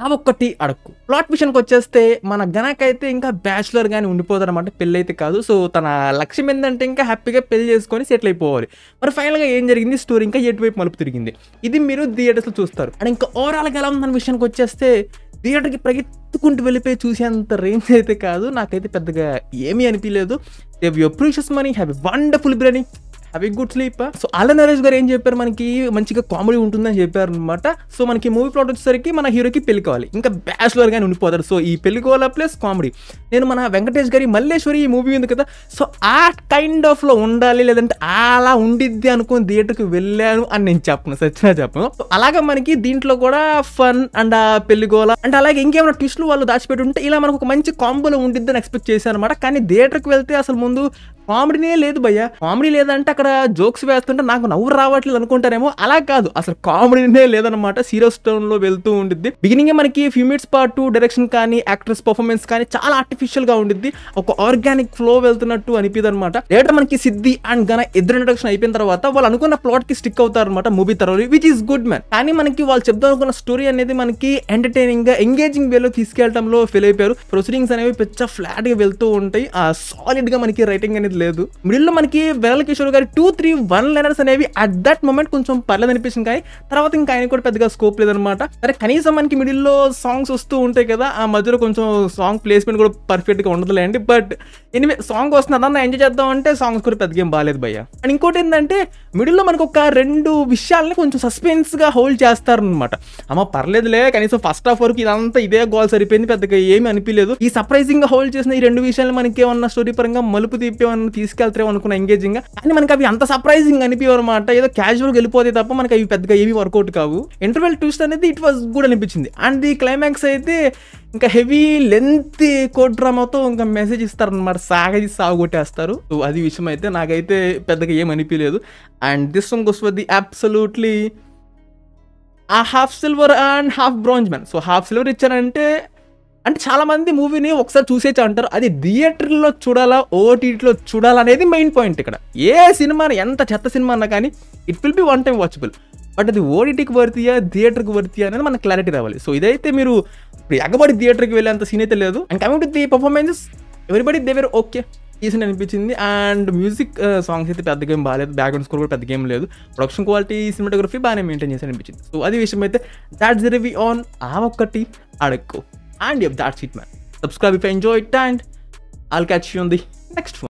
ఆ ఒక్కటి అడక్కు ప్లాట్ విషయానికి వచ్చేస్తే మన గనక్ అయితే ఇంకా బ్యాచులర్ గానీ ఉండిపోతారు అనమాట పెళ్ళి అయితే కాదు సో తన లక్ష్యం ఏంటంటే ఇంకా హ్యాపీగా పెళ్లి చేసుకొని సెటిల్ అయిపోవాలి మరి ఫైనల్గా ఏం జరిగింది స్టోరీ ఇంకా ఎటువైపు మలుపు తిరిగింది ఇది మీరు లో చూస్తారు అండ్ ఇంకా గా ఎలా ఉంది విషయానికి వచ్చేస్తే థియేటర్కి ప్రగెత్తుకుంటూ వెళ్ళిపోయి చూసేంత రేంజ్ అయితే కాదు నాకైతే పెద్దగా ఏమీ అనిపించలేదు have you precious money have wonderful biryani అవి గుడ్ స్లీప్ సో అలా నరేష్ గారు ఏం చెప్పారు మనకి మంచిగా కామెడీ ఉంటుందని చెప్పారు అనమాట సో మనకి మూవీ ప్లాట్ వచ్చేసరికి మన హీరోకి పెళ్లి కావాలి ఇంకా బ్యాచులర్ గానే ఉండిపోతారు సో ఈ పెళ్లి కావాలా ప్లస్ కామెడీ నేను మన వెంకటేష్ గారి మల్లేశ్వరి ఈ మూవీ ఉంది కదా సో ఆ కైండ్ ఆఫ్ లో ఉండాలి లేదంటే అలా ఉండిద్ది అనుకుని థియేటర్కి వెళ్ళాను అని నేను చెప్పను సచ్చినా చెప్పను అలాగే మనకి దీంట్లో కూడా ఫన్ అండ్ పెళ్లి గోల అండ్ అలాగే ఇంకేమైనా ట్విస్ట్లు వాళ్ళు దాచిపెట్టి ఉంటే ఇలా మనకు ఒక మంచి కాంబోలో ఉండిద్దని ఎక్స్పెక్ట్ చేశాను అనమాట కానీ థియేటర్కి వెళ్తే అసలు ముందు కామెడీనే లేదు భయ్య కామెడీ లేదంటే అక్కడ జోక్స్ వేస్తుంటే నాకు నవ్వు రావట్లేదు అనుకుంటారేమో అలా కాదు అసలు కామెడీనే లేదనమాట సీరియస్ టోన్ లో వెళ్తూ ఉండిద్ది బిగినింగ్ మనకి ఫ్యూ మినిట్స్ పార్ట్ డైరెక్షన్ కానీ యాక్ట్రెస్ పర్ఫార్మెన్స్ కానీ చాలా ఆర్టిఫిషియల్ గా ఉండిద్ది ఒక ఆర్గానిక్ ఫ్లో వెళ్తున్నట్టు అనిపిదు అనమాట లేటర్ మనకి సిద్ధి అండ్ గన ఇద్దరు ఇంట్రొడక్షన్ అయిపోయిన తర్వాత వాళ్ళు అనుకున్న ప్లాట్ కి స్టిక్ అవుతారు అనమాట మూవీ తర్వాత విచ్ ఇస్ గుడ్ మ్యాన్ కానీ మనకి వాళ్ళు చెప్దాం అనుకున్న స్టోరీ అనేది మనకి ఎంటర్టైనింగ్ గా ఎంగేజింగ్ వేలో తీసుకెళ్లడంలో ఫెయిల్ అయిపోయారు ప్రొసీడింగ్స్ అనేవి పెద్ద ఫ్లాట్ గా వెళ్తూ ఉంటాయి ఆ సాలిడ్ గా మనకి రైటింగ్ అనేది లేదు మిడిల్ లో మనకి వెరల్ కిషోర్ గారి టూ త్రీ వన్ లైనర్స్ అనేవి అట్ దట్ మూమెంట్ కొంచెం పర్లేదు అనిపించింది కానీ తర్వాత ఇంకా ఆయన కూడా పెద్దగా స్కోప్ లేదనమాట సరే కనీసం మనకి మిడిల్లో సాంగ్స్ వస్తూ ఉంటాయి కదా ఆ మధ్యలో కొంచెం సాంగ్ ప్లేస్మెంట్ కూడా పర్ఫెక్ట్ గా ఉండదు లేండి బట్ ఎనివే సాంగ్ వస్తుంది అదన్నా ఎంజాయ్ చేద్దాం అంటే సాంగ్స్ కూడా పెద్ద ఏం బాగాలేదు భయ్య అండ్ ఇంకోటి ఏంటంటే మిడిల్ లో మనకు ఒక రెండు విషయాలని కొంచెం సస్పెన్స్ గా హోల్డ్ చేస్తారనమాట అమ్మ పర్లేదులే కనీసం ఫస్ట్ హాఫ్ వరకు ఇదంతా ఇదే గోల్ సరిపోయింది పెద్దగా ఏమి అనిపించలేదు ఈ గా హోల్డ్ చేసిన ఈ రెండు విషయాలు మనకి ఏమన్నా స్టోరీ పరంగా మలుపు తిప్పేమన్నా నన్ను తీసుకెళ్తారేమో అనుకున్న ఎంగేజింగ్ అని మనకి అవి అంత సర్ప్రైజింగ్ అనిపించవు అనమాట ఏదో క్యాజువల్గా వెళ్ళిపోతే తప్ప మనకి అవి పెద్దగా ఏవి వర్కౌట్ కావు ఇంటర్వెల్ ట్విస్ట్ అనేది ఇట్ వాజ్ గుడ్ అనిపించింది అండ్ ది క్లైమాక్స్ అయితే ఇంకా హెవీ లెంత్ కోడ్ డ్రామాతో ఇంకా మెసేజ్ ఇస్తారనమాట సాగది సాగొట్టేస్తారు అది విషయం అయితే నాకైతే పెద్దగా ఏం అనిపించలేదు అండ్ దిస్ సాంగ్ వస్తుంది the absolutely uh half silver and half bronze man so half silver ఇచ్చారంటే అంటే చాలామంది మూవీని ఒకసారి చూసేచా అంటారు అది థియేటర్లో చూడాలా ఓటీటీలో చూడాలా అనేది మెయిన్ పాయింట్ ఇక్కడ ఏ సినిమా ఎంత చెత్త సినిమా అన్నా కానీ it will be one time watchable but అది ఓటీటీకి వర్తియా థియేటర్కి వర్తియా అనేది మనకు క్లారిటీ రావాలి సో ఇదైతే మీరు ఇప్పుడు ఎగబడి థియేటర్కి వెళ్ళేంత సీన్ అయితే లేదు and coming to the performances everybody they were okay decent అనిపించింది అండ్ మ్యూజిక్ సాంగ్స్ అయితే పెద్ద గేమ్ బాగాలేదు బ్యాక్గ్రౌండ్ స్కోర్ కూడా పెద్ద గేమ్ లేదు ప్రొడక్షన్ క్వాలిటీ సినిమాటోగ్రఫీ బాగానే మెయింటైన్ చేసి అనిపించింది సో అది విషయం అయితే దాట్స్ రివ్యూ ఆన్ ఆ ఒక్కటి అడక్కు And yep, that's it, man. Subscribe if you enjoyed, and I'll catch you on the next one.